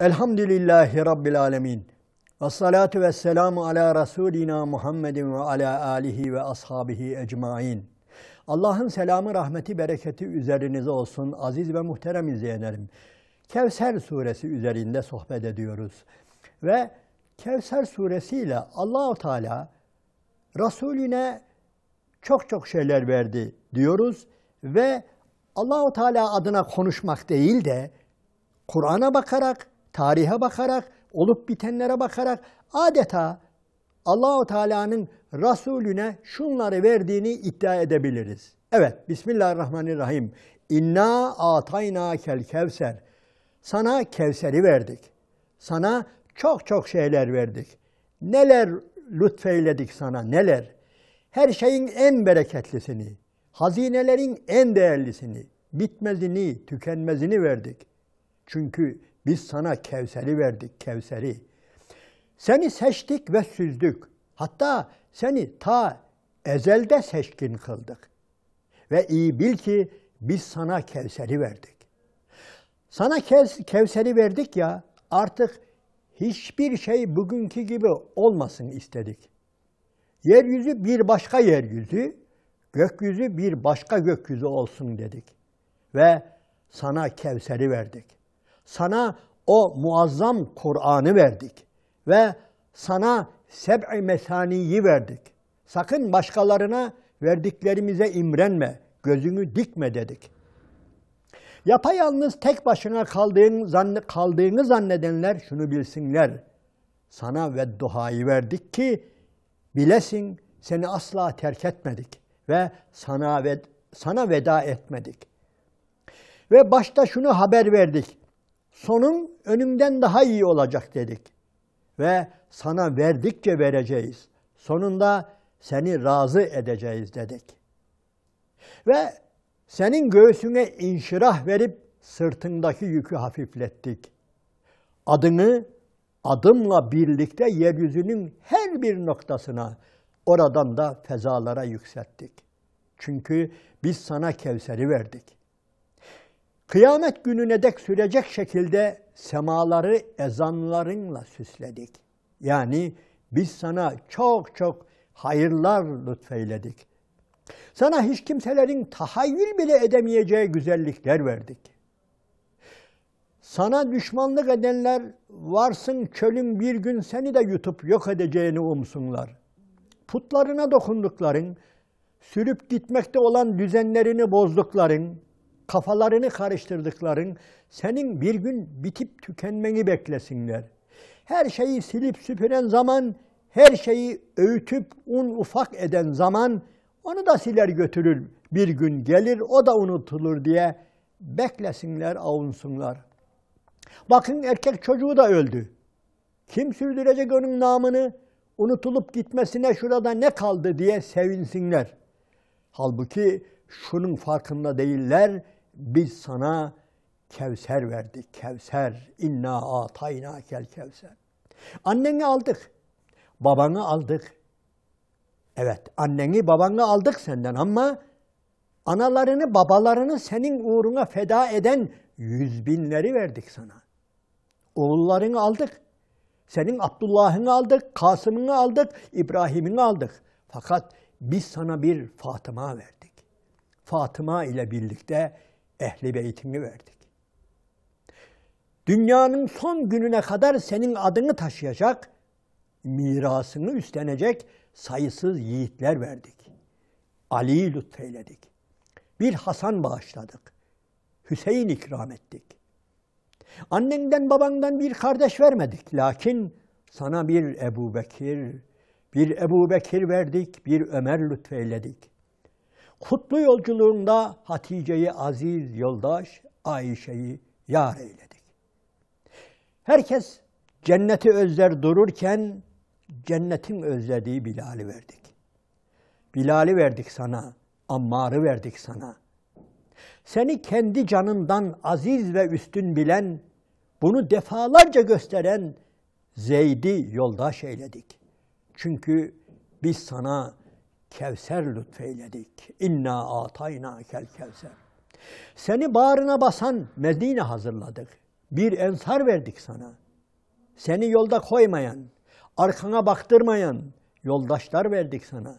Elhamdülillahi Rabbil Alemin. Ve salatu ve selamu ala Resulina Muhammedin ve ala alihi ve ashabihi ecmain. Allah'ın selamı, rahmeti, bereketi üzerinize olsun aziz ve muhterem izleyenlerim. Kevser suresi üzerinde sohbet ediyoruz. Ve Kevser suresiyle Allahu Teala Resulüne çok çok şeyler verdi diyoruz ve Allahu Teala adına konuşmak değil de Kur'an'a bakarak tarihe bakarak, olup bitenlere bakarak adeta Allahu Teala'nın Resulüne şunları verdiğini iddia edebiliriz. Evet, Bismillahirrahmanirrahim. İnna atayna kel kevser. Sana Kevser'i verdik. Sana çok çok şeyler verdik. Neler lütfeyledik sana, neler. Her şeyin en bereketlisini, hazinelerin en değerlisini, bitmezini, tükenmezini verdik. Çünkü biz sana Kevser'i verdik, Kevser'i. Seni seçtik ve süzdük. Hatta seni ta ezelde seçkin kıldık. Ve iyi bil ki biz sana Kevser'i verdik. Sana Kevser'i verdik ya artık hiçbir şey bugünkü gibi olmasın istedik. Yeryüzü bir başka yeryüzü, gökyüzü bir başka gökyüzü olsun dedik. Ve sana Kevser'i verdik sana o muazzam Kur'an'ı verdik ve sana seb'i mesaniyi verdik. Sakın başkalarına verdiklerimize imrenme, gözünü dikme dedik. Yapayalnız tek başına kaldığın, zannı kaldığını zannedenler şunu bilsinler. Sana ve duhayı verdik ki bilesin seni asla terk etmedik ve sana ve sana veda etmedik. Ve başta şunu haber verdik sonun önünden daha iyi olacak dedik. Ve sana verdikçe vereceğiz. Sonunda seni razı edeceğiz dedik. Ve senin göğsüne inşirah verip sırtındaki yükü hafiflettik. Adını adımla birlikte yeryüzünün her bir noktasına, oradan da fezalara yükselttik. Çünkü biz sana Kevser'i verdik. Kıyamet gününe dek sürecek şekilde semaları ezanlarınla süsledik. Yani biz sana çok çok hayırlar lütfeyledik. Sana hiç kimselerin tahayyül bile edemeyeceği güzellikler verdik. Sana düşmanlık edenler varsın çölün bir gün seni de yutup yok edeceğini umsunlar. Putlarına dokundukların, sürüp gitmekte olan düzenlerini bozdukların, kafalarını karıştırdıkların senin bir gün bitip tükenmeni beklesinler. Her şeyi silip süpüren zaman, her şeyi öğütüp un ufak eden zaman onu da siler götürür. Bir gün gelir o da unutulur diye beklesinler, avunsunlar. Bakın erkek çocuğu da öldü. Kim sürdürecek onun namını? Unutulup gitmesine şurada ne kaldı diye sevinsinler. Halbuki şunun farkında değiller biz sana Kevser verdik. Kevser. İnna atayna kel Kevser. Anneni aldık. Babanı aldık. Evet, anneni babanı aldık senden ama analarını babalarını senin uğruna feda eden yüz binleri verdik sana. Oğullarını aldık. Senin Abdullah'ını aldık, Kasım'ını aldık, İbrahim'ini aldık. Fakat biz sana bir Fatıma verdik. Fatıma ile birlikte ehli beytimi verdik. Dünyanın son gününe kadar senin adını taşıyacak, mirasını üstlenecek sayısız yiğitler verdik. Ali'yi lütfeyledik. Bir Hasan bağışladık. Hüseyin ikram ettik. Annenden babandan bir kardeş vermedik. Lakin sana bir Ebu Bekir, bir Ebu Bekir verdik, bir Ömer lütfeyledik.'' Kutlu yolculuğunda Hatice'yi aziz yoldaş, Ayşe'yi yar eyledik. Herkes cenneti özler dururken cennetin özlediği Bilal'i verdik. Bilal'i verdik sana, Ammar'ı verdik sana. Seni kendi canından aziz ve üstün bilen, bunu defalarca gösteren Zeyd'i yoldaş eyledik. Çünkü biz sana Kevser lütfeyledik. İnna atayna kel kevser. Seni bağrına basan Medine hazırladık. Bir ensar verdik sana. Seni yolda koymayan, arkana baktırmayan yoldaşlar verdik sana.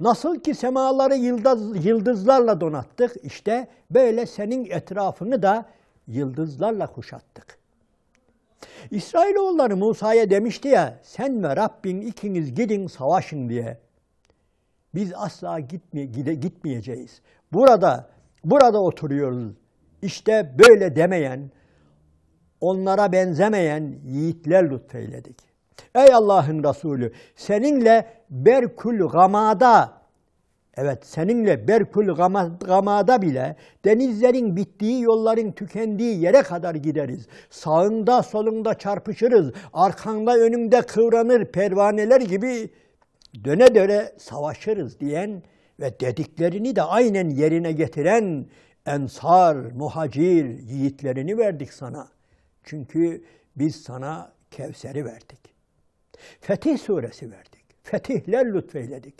Nasıl ki semaları yıldız, yıldızlarla donattık, işte böyle senin etrafını da yıldızlarla kuşattık. İsrailoğulları Musa'ya demişti ya, sen ve Rabbin ikiniz gidin savaşın diye. Biz asla gitme, gide, gitmeyeceğiz. Burada, burada oturuyoruz. İşte böyle demeyen, onlara benzemeyen yiğitler lütfeyledik. Ey Allah'ın Resulü, seninle Berkül Gamada, evet seninle Berkül Gamada bile denizlerin bittiği, yolların tükendiği yere kadar gideriz. Sağında solunda çarpışırız, arkanda önünde kıvranır pervaneler gibi döne döne savaşırız diyen ve dediklerini de aynen yerine getiren ensar, muhacir yiğitlerini verdik sana. Çünkü biz sana Kevser'i verdik. Fetih suresi verdik. Fetihler lütfeyledik.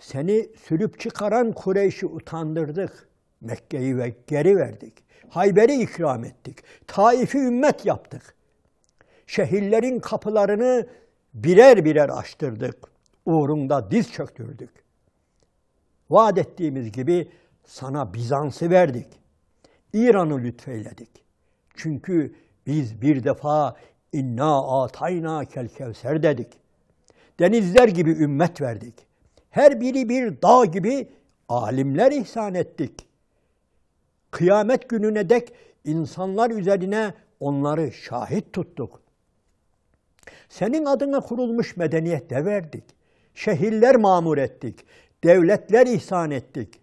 Seni sürüp çıkaran Kureyş'i utandırdık. Mekke'yi ve geri verdik. Hayber'i ikram ettik. Taif'i ümmet yaptık. Şehirlerin kapılarını birer birer açtırdık uğrunda diz çöktürdük. Vaat ettiğimiz gibi sana Bizans'ı verdik. İran'ı lütfeyledik. Çünkü biz bir defa inna atayna kel kevser dedik. Denizler gibi ümmet verdik. Her biri bir dağ gibi alimler ihsan ettik. Kıyamet gününe dek insanlar üzerine onları şahit tuttuk. Senin adına kurulmuş medeniyet de verdik şehirler mamur ettik, devletler ihsan ettik.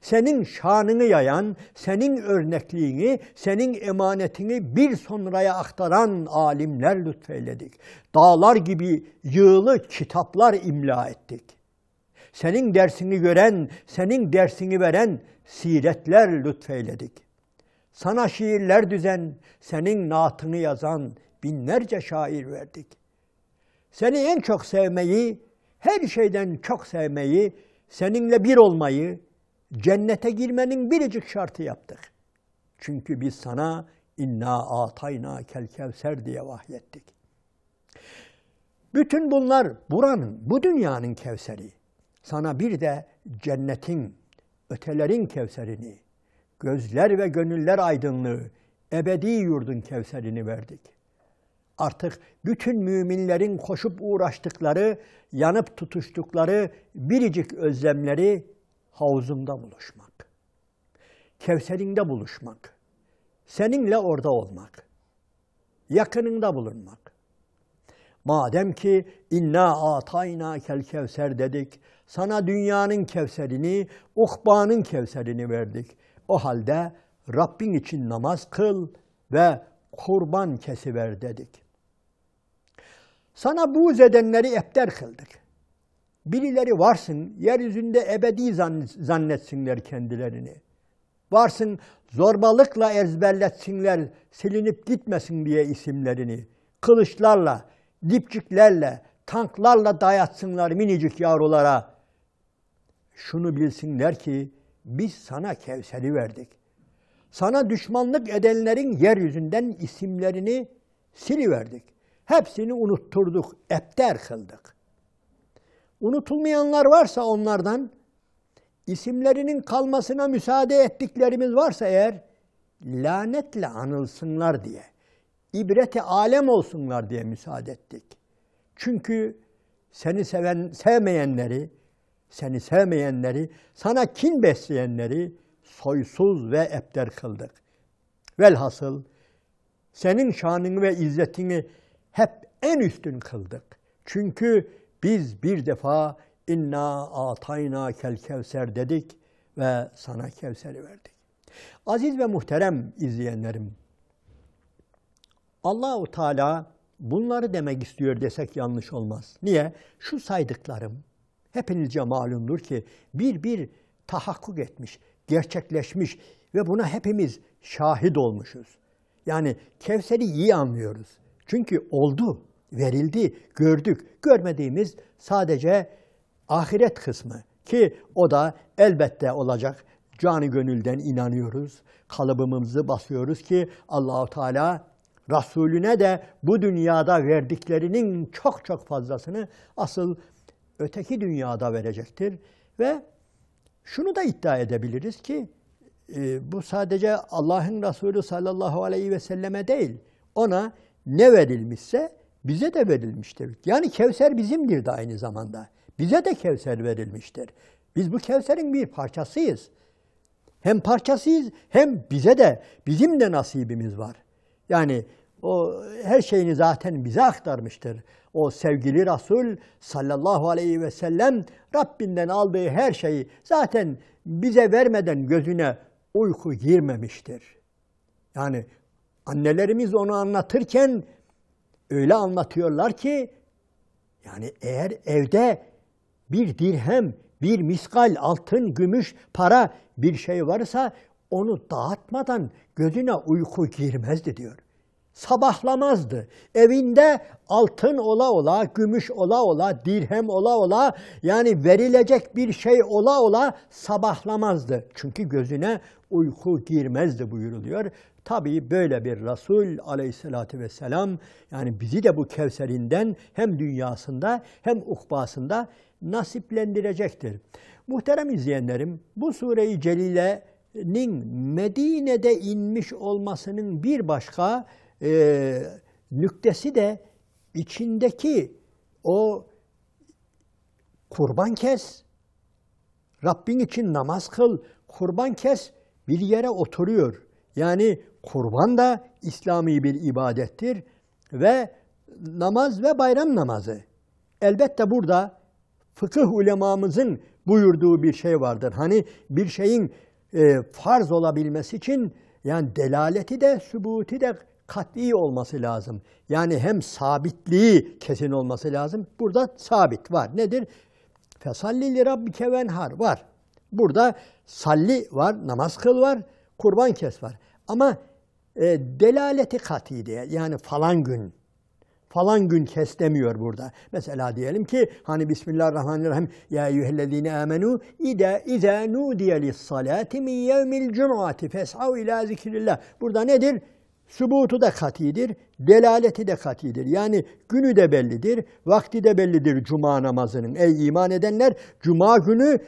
Senin şanını yayan, senin örnekliğini, senin emanetini bir sonraya aktaran alimler lütfeyledik. Dağlar gibi yığılı kitaplar imla ettik. Senin dersini gören, senin dersini veren siretler lütfeyledik. Sana şiirler düzen, senin naatını yazan binlerce şair verdik. Seni en çok sevmeyi, her şeyden çok sevmeyi, seninle bir olmayı, cennete girmenin biricik şartı yaptık. Çünkü biz sana inna atayna kel kevser diye vahyettik. Bütün bunlar buranın, bu dünyanın kevseri. Sana bir de cennetin, ötelerin kevserini, gözler ve gönüller aydınlığı, ebedi yurdun kevserini verdik artık bütün müminlerin koşup uğraştıkları, yanıp tutuştukları biricik özlemleri havuzumda buluşmak. Kevserinde buluşmak. Seninle orada olmak. Yakınında bulunmak. Madem ki inna atayna kel kevser dedik, sana dünyanın kevserini, uhbanın kevserini verdik. O halde Rabbin için namaz kıl ve kurban kesiver dedik. Sana buğz edenleri epter kıldık. Birileri varsın, yeryüzünde ebedi zannetsinler kendilerini. Varsın, zorbalıkla ezberletsinler, silinip gitmesin diye isimlerini. Kılıçlarla, dipçiklerle, tanklarla dayatsınlar minicik yavrulara. Şunu bilsinler ki, biz sana Kevser'i verdik. Sana düşmanlık edenlerin yeryüzünden isimlerini siliverdik. Hepsini unutturduk, epter kıldık. Unutulmayanlar varsa onlardan, isimlerinin kalmasına müsaade ettiklerimiz varsa eğer, lanetle anılsınlar diye, ibreti alem olsunlar diye müsaade ettik. Çünkü seni seven, sevmeyenleri, seni sevmeyenleri, sana kin besleyenleri soysuz ve epter kıldık. Velhasıl senin şanını ve izzetini hep en üstün kıldık. Çünkü biz bir defa inna atayna kel kevser dedik ve sana kevseri verdik. Aziz ve muhterem izleyenlerim, Allahu Teala bunları demek istiyor desek yanlış olmaz. Niye? Şu saydıklarım hepinizce malumdur ki bir bir tahakkuk etmiş, gerçekleşmiş ve buna hepimiz şahit olmuşuz. Yani Kevser'i iyi anlıyoruz. Çünkü oldu, verildi, gördük. Görmediğimiz sadece ahiret kısmı ki o da elbette olacak. Canı gönülden inanıyoruz. Kalıbımızı basıyoruz ki Allahu Teala Resulüne de bu dünyada verdiklerinin çok çok fazlasını asıl öteki dünyada verecektir. Ve şunu da iddia edebiliriz ki e, bu sadece Allah'ın Resulü sallallahu aleyhi ve selleme değil, ona ne verilmişse bize de verilmiştir. Yani Kevser bizimdir de aynı zamanda. Bize de Kevser verilmiştir. Biz bu Kevser'in bir parçasıyız. Hem parçasıyız hem bize de bizim de nasibimiz var. Yani o her şeyini zaten bize aktarmıştır. O sevgili Resul sallallahu aleyhi ve sellem Rabbinden aldığı her şeyi zaten bize vermeden gözüne uyku girmemiştir. Yani Annelerimiz onu anlatırken öyle anlatıyorlar ki yani eğer evde bir dirhem, bir miskal, altın, gümüş, para bir şey varsa onu dağıtmadan gözüne uyku girmezdi diyor sabahlamazdı. Evinde altın ola ola, gümüş ola ola, dirhem ola ola yani verilecek bir şey ola ola sabahlamazdı. Çünkü gözüne uyku girmezdi buyuruluyor. Tabii böyle bir Resul aleyhissalatü vesselam yani bizi de bu Kevser'inden hem dünyasında hem ukbasında nasiplendirecektir. Muhterem izleyenlerim bu sureyi celile'nin Medine'de inmiş olmasının bir başka e, nüktesi de içindeki o kurban kes, Rabbin için namaz kıl, kurban kes bir yere oturuyor. Yani kurban da İslami bir ibadettir ve namaz ve bayram namazı. Elbette burada fıkıh ulemamızın buyurduğu bir şey vardır. Hani bir şeyin e, farz olabilmesi için yani delaleti de, sübuti de kat'i olması lazım. Yani hem sabitliği kesin olması lazım. Burada sabit var. Nedir? Fesalli li rabbike venhar var. Burada salli var, namaz kıl var, kurban kes var. Ama e, delaleti kat'i diye yani falan gün falan gün kes demiyor burada. Mesela diyelim ki hani Bismillahirrahmanirrahim ya eyyühellezine amenu ida iza nudiye lis salati min yevmil cum'ati fes'av ila zikrillah. Burada nedir? Sübutu da katidir, delaleti de katidir. Yani günü de bellidir, vakti de bellidir cuma namazının. Ey iman edenler, cuma günü e,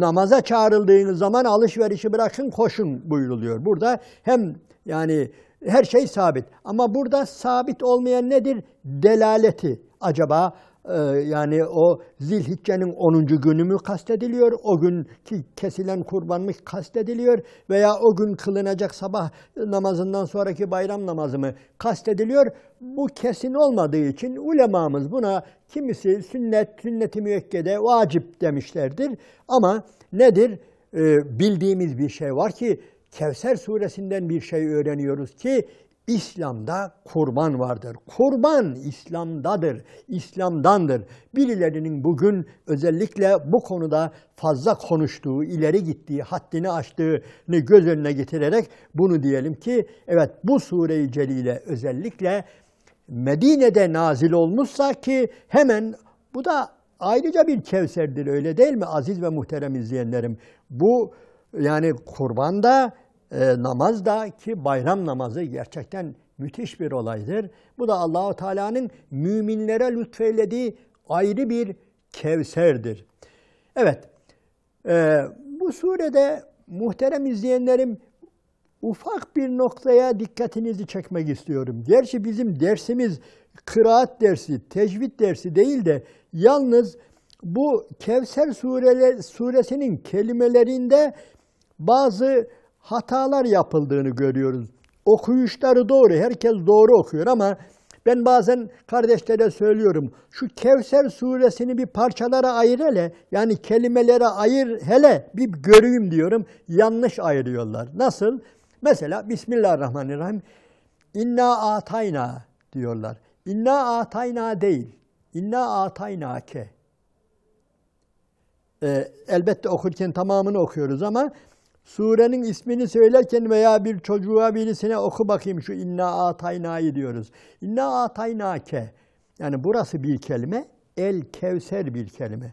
namaza çağrıldığınız zaman alışverişi bırakın, koşun buyuruluyor. Burada hem yani her şey sabit ama burada sabit olmayan nedir? Delaleti. Acaba ee, yani o Zilhicce'nin 10. günü mü kastediliyor, o gün ki kesilen kurban mı kastediliyor veya o gün kılınacak sabah namazından sonraki bayram namazı mı kastediliyor? Bu kesin olmadığı için ulemamız buna kimisi sünnet, sünnet-i müekkede vacip demişlerdir. Ama nedir? Ee, bildiğimiz bir şey var ki Kevser suresinden bir şey öğreniyoruz ki İslam'da kurban vardır. Kurban İslam'dadır, İslam'dandır. Birilerinin bugün özellikle bu konuda fazla konuştuğu, ileri gittiği, haddini aştığını göz önüne getirerek bunu diyelim ki, evet bu sureyi i celile özellikle Medine'de nazil olmuşsa ki hemen bu da ayrıca bir kevserdir öyle değil mi aziz ve muhterem izleyenlerim? Bu yani kurban da e, namaz da ki bayram namazı gerçekten müthiş bir olaydır. Bu da Allahu Teala'nın müminlere lütfeylediği ayrı bir kevserdir. Evet, e, bu surede muhterem izleyenlerim ufak bir noktaya dikkatinizi çekmek istiyorum. Gerçi bizim dersimiz kıraat dersi, tecvid dersi değil de yalnız bu Kevser sureler, suresinin kelimelerinde bazı hatalar yapıldığını görüyoruz. Okuyuşları doğru, herkes doğru okuyor ama ben bazen kardeşlere söylüyorum, şu Kevser suresini bir parçalara ayır hele, yani kelimelere ayır hele bir göreyim diyorum, yanlış ayırıyorlar. Nasıl? Mesela Bismillahirrahmanirrahim, İnna atayna diyorlar. İnna atayna değil, İnna atayna ke. Ee, elbette okurken tamamını okuyoruz ama Surenin ismini söylerken veya bir çocuğa birisine oku bakayım şu inna atayna'yı diyoruz. İnna ataynake. Yani burası bir kelime, el kevser bir kelime.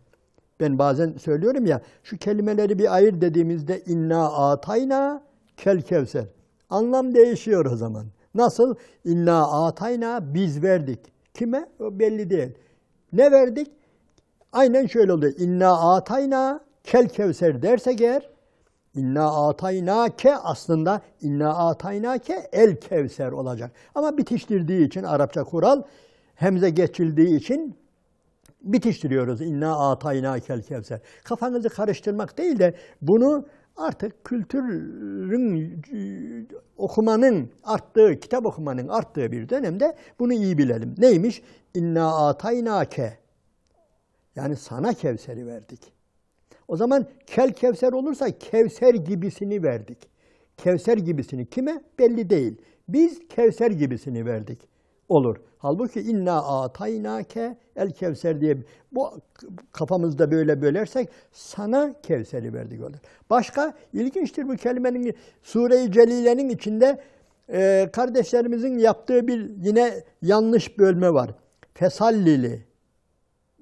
Ben bazen söylüyorum ya, şu kelimeleri bir ayır dediğimizde inna atayna kel kevser. Anlam değişiyor o zaman. Nasıl? İnna atayna biz verdik. Kime? O belli değil. Ne verdik? Aynen şöyle oluyor. İnna atayna kel kevser dersek eğer İnna ke aslında inna ke el kevser olacak. Ama bitiştirdiği için Arapça kural hemze geçildiği için bitiştiriyoruz. İnna ataynake el kevser. Kafanızı karıştırmak değil de bunu artık kültürün okumanın arttığı, kitap okumanın arttığı bir dönemde bunu iyi bilelim. Neymiş? İnna ke Yani sana Kevser'i verdik. O zaman kel kevser olursa kevser gibisini verdik. Kevser gibisini kime? Belli değil. Biz kevser gibisini verdik. Olur. Halbuki inna ataynake el kevser diye bu kafamızda böyle bölersek sana kevseri verdik olur. Başka ilginçtir bu kelimenin Sure-i Celile'nin içinde e, kardeşlerimizin yaptığı bir yine yanlış bölme var. Fesallili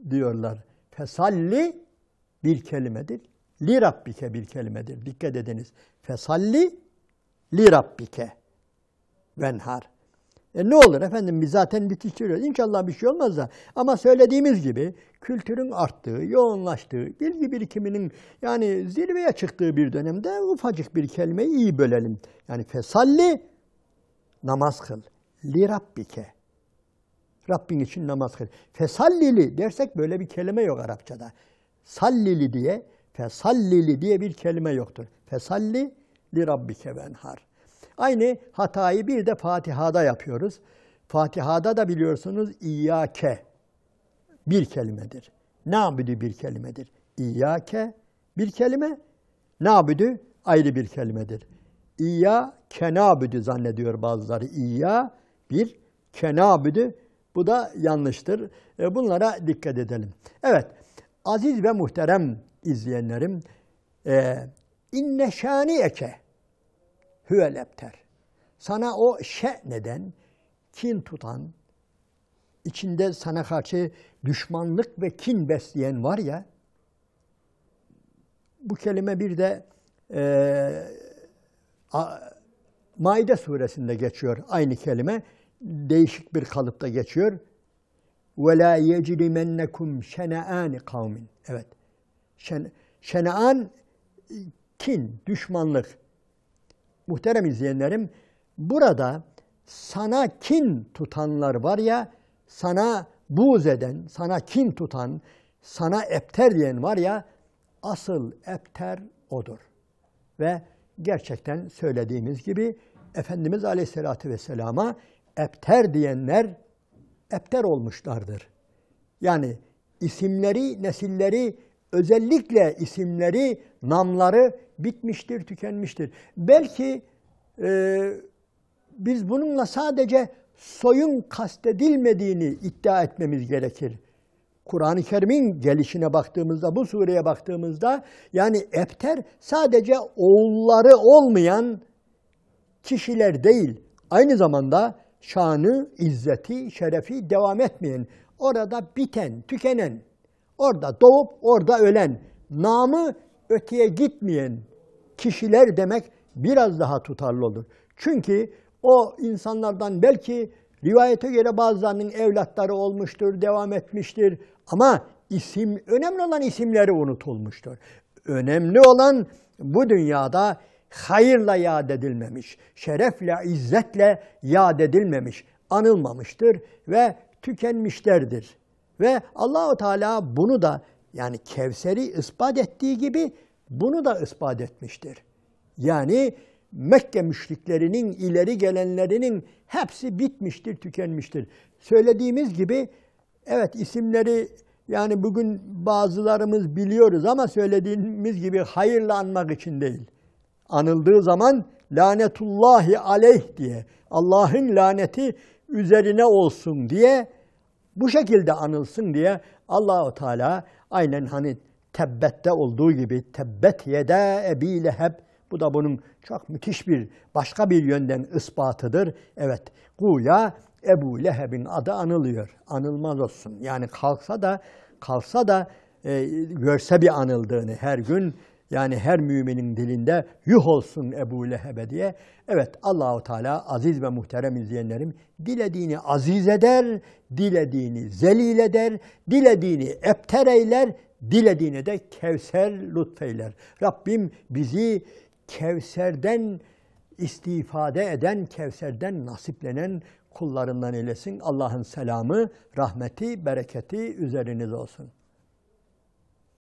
diyorlar. Fesalli bir kelimedir. Li Rabbike bir kelimedir. Dikkat ediniz. Fesalli li Rabbike venhar. E ne olur efendim biz zaten bitiştiriyoruz. İnşallah bir şey olmaz da. Ama söylediğimiz gibi kültürün arttığı, yoğunlaştığı, bilgi birikiminin yani zirveye çıktığı bir dönemde ufacık bir kelimeyi iyi bölelim. Yani fesalli namaz kıl. Li Rabbike. Rabbin için namaz kıl. Fesallili dersek böyle bir kelime yok Arapçada. Sallili diye, fesallili diye bir kelime yoktur. Fesalli li rabbike venhar. Aynı hatayı bir de Fatiha'da yapıyoruz. Fatiha'da da biliyorsunuz İyyâke bir kelimedir. Nabüdü bir kelimedir. İyyâke bir kelime, nabüdü ayrı bir kelimedir. İyya kenabüdü zannediyor bazıları. İyya bir kenabüdü. Bu da yanlıştır. E, bunlara dikkat edelim. Evet. Aziz ve muhterem izleyenlerim, e, inne şaniyeke hüvel ebter. Sana o şe neden kin tutan, içinde sana karşı düşmanlık ve kin besleyen var ya, bu kelime bir de e, a, Maide suresinde geçiyor aynı kelime. Değişik bir kalıpta geçiyor. Ve la yecrimennekum şene'ani kavmin. Evet. Şen, şene'an kin, düşmanlık. Muhterem izleyenlerim, burada sana kin tutanlar var ya, sana buğz eden, sana kin tutan, sana epter diyen var ya, asıl epter odur. Ve gerçekten söylediğimiz gibi Efendimiz Aleyhisselatü Vesselam'a epter diyenler epter olmuşlardır. Yani isimleri, nesilleri, özellikle isimleri, namları bitmiştir, tükenmiştir. Belki e, biz bununla sadece soyun kastedilmediğini iddia etmemiz gerekir. Kur'an-ı Kerim'in gelişine baktığımızda, bu sureye baktığımızda yani epter sadece oğulları olmayan kişiler değil, aynı zamanda şanı, izzeti, şerefi devam etmeyen, orada biten, tükenen, orada doğup orada ölen, namı öteye gitmeyen kişiler demek biraz daha tutarlı olur. Çünkü o insanlardan belki rivayete göre bazılarının evlatları olmuştur, devam etmiştir ama isim önemli olan isimleri unutulmuştur. Önemli olan bu dünyada hayırla yad edilmemiş, şerefle, izzetle yad edilmemiş, anılmamıştır ve tükenmişlerdir. Ve Allahu Teala bunu da yani Kevser'i ispat ettiği gibi bunu da ispat etmiştir. Yani Mekke müşriklerinin, ileri gelenlerinin hepsi bitmiştir, tükenmiştir. Söylediğimiz gibi evet isimleri yani bugün bazılarımız biliyoruz ama söylediğimiz gibi hayırla anmak için değil anıldığı zaman lanetullahi aleyh diye Allah'ın laneti üzerine olsun diye bu şekilde anılsın diye Allahu Teala aynen hani Tebbet'te olduğu gibi Tebbet yede Ebi Leheb bu da bunun çok müthiş bir başka bir yönden ispatıdır. Evet, guya Ebu Leheb'in adı anılıyor. Anılmaz olsun. Yani kalksa da kalsa da e, görse bir anıldığını her gün yani her müminin dilinde yuh olsun Ebu Lehebe diye. Evet Allahu Teala aziz ve muhterem izleyenlerim dilediğini aziz eder, dilediğini zelil eder, dilediğini epter eyler, dilediğine de kevser lütfeyler. Rabbim bizi kevserden istifade eden, kevserden nasiplenen kullarından eylesin. Allah'ın selamı, rahmeti, bereketi üzeriniz olsun.